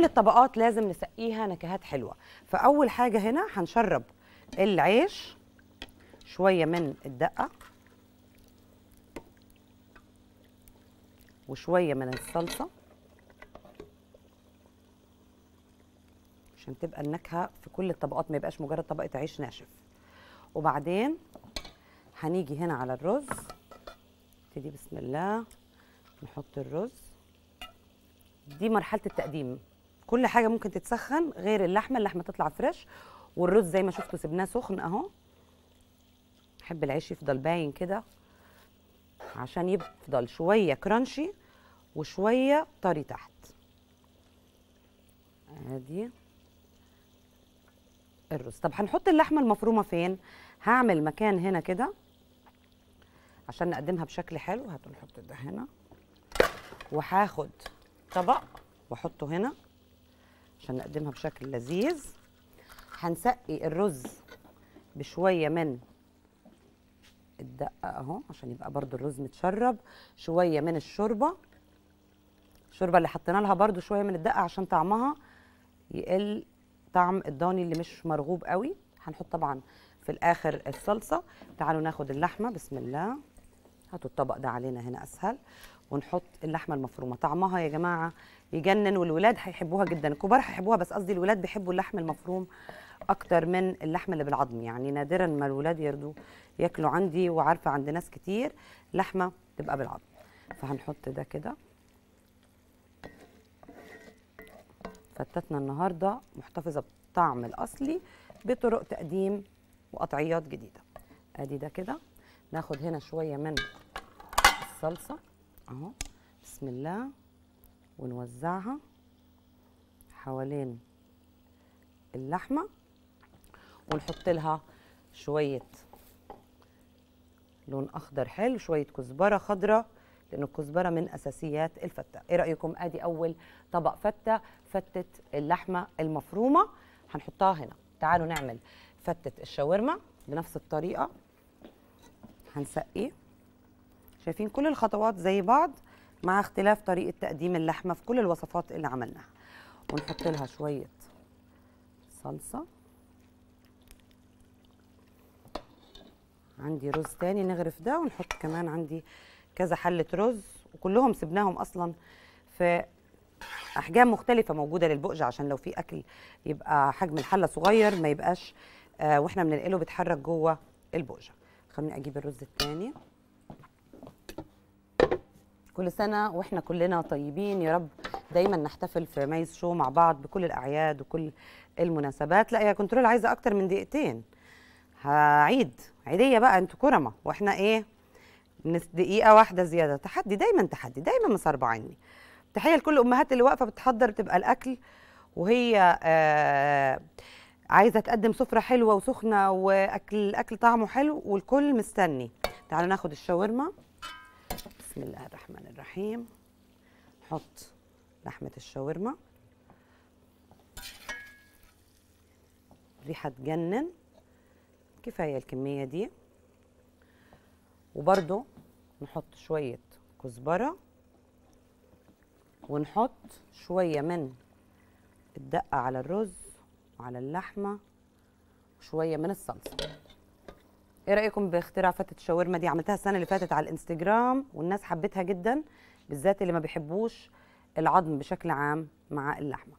كل الطبقات لازم نسقيها نكهات حلوه فاول حاجه هنا هنشرب العيش شويه من الدقه وشويه من الصلصه عشان تبقى النكهه في كل الطبقات ما يبقاش مجرد طبقه عيش ناشف وبعدين هنيجي هنا على الرز نبتدي بسم الله نحط الرز دي مرحله التقديم كل حاجه ممكن تتسخن غير اللحمه اللحمه تطلع فريش والرز زي ما شفتوا سبناه سخن اهو نحب العيش يفضل باين كده عشان يفضل شويه كرانشي وشويه طري تحت ادي الرز طب هنحط اللحمه المفرومه فين هعمل مكان هنا كده عشان نقدمها بشكل حلو نحط ده هنا وهاخد طبق واحطه هنا عشان نقدمها بشكل لذيذ هنسقي الرز بشويه من الدقه اهو عشان يبقى برضو الرز متشرب شويه من الشوربه الشوربه اللي حطينا لها برضو شويه من الدقه عشان طعمها يقل طعم الضاني اللي مش مرغوب قوي هنحط طبعا في الاخر الصلصه تعالوا ناخد اللحمه بسم الله هاتوا الطبق ده علينا هنا اسهل ونحط اللحمه المفرومه طعمها يا جماعه يجنن والولاد هيحبوها جدا الكبار هيحبوها بس قصدي الولاد بيحبوا اللحم المفروم اكتر من اللحم اللي بالعظم يعني نادرا ما الولاد يرضوا ياكلوا عندي وعارفه عند ناس كتير لحمه تبقى بالعظم فهنحط ده كده فتتنا النهارده محتفظه بالطعم الاصلي بطرق تقديم وقطعيات جديده ادي ده كده ناخد هنا شويه من الصلصه اهو بسم الله ونوزعها حوالين اللحمه ونحط لها شويه لون اخضر حلو شويه كزبره خضراء لان الكزبره من اساسيات الفته ايه رايكم ادي اول طبق فته فته اللحمه المفرومه هنحطها هنا تعالوا نعمل فته الشاورما بنفس الطريقه هنسقي شايفين كل الخطوات زي بعض مع اختلاف طريقه تقديم اللحمه في كل الوصفات اللي عملناها ونحط لها شويه صلصه عندي رز تاني نغرف ده ونحط كمان عندي كذا حله رز وكلهم سبناهم اصلا في احجام مختلفه موجوده للبقجة عشان لو في اكل يبقى حجم الحله صغير ما يبقاش آه، واحنا بننقله بيتحرك جوه البقجه خليني اجيب الرز الثاني كل سنه واحنا كلنا طيبين يا رب دايما نحتفل في ميز شو مع بعض بكل الاعياد وكل المناسبات لا يا كنترول عايزه اكتر من دقيقتين هعيد عيديه بقى انتوا كرمه واحنا ايه من دقيقه واحده زياده تحدي دايما تحدي دايما مسربه عني تحيه لكل امهات اللي واقفه بتحضر بتبقى الاكل وهي آه عايزه تقدم سفره حلوه وسخنه واكل الاكل طعمه حلو والكل مستني تعال ناخد الشاورما بسم الله الرحمن الرحيم نحط لحمه الشاورما ريحه تجنن كفايه الكميه دي وبرده نحط شويه كزبره ونحط شويه من الدقه على الرز على اللحمه وشويه من الصلصه ايه رايكم باختراع فتة الشاورما دي عملتها السنه اللي فاتت على الانستجرام والناس حبتها جدا بالذات اللي ما بيحبوش العظم بشكل عام مع اللحمه